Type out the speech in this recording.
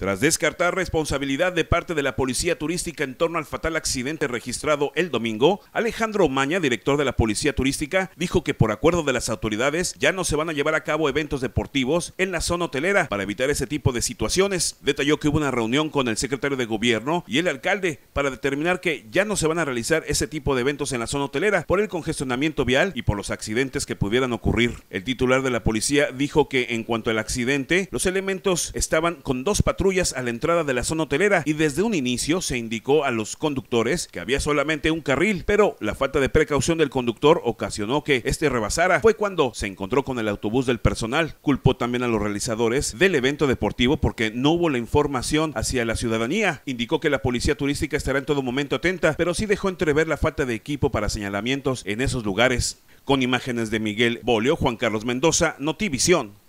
tras descartar responsabilidad de parte de la Policía Turística en torno al fatal accidente registrado el domingo, Alejandro Maña, director de la Policía Turística, dijo que por acuerdo de las autoridades ya no se van a llevar a cabo eventos deportivos en la zona hotelera para evitar ese tipo de situaciones. Detalló que hubo una reunión con el secretario de gobierno y el alcalde para determinar que ya no se van a realizar ese tipo de eventos en la zona hotelera por el congestionamiento vial y por los accidentes que pudieran ocurrir. El titular de la policía dijo que en cuanto al accidente, los elementos estaban con dos patrullas a la entrada de la zona hotelera y desde un inicio se indicó a los conductores que había solamente un carril, pero la falta de precaución del conductor ocasionó que este rebasara. Fue cuando se encontró con el autobús del personal. Culpó también a los realizadores del evento deportivo porque no hubo la información hacia la ciudadanía. Indicó que la policía turística estará en todo momento atenta, pero sí dejó entrever la falta de equipo para señalamientos en esos lugares. Con imágenes de Miguel Bolio, Juan Carlos Mendoza, Notivisión.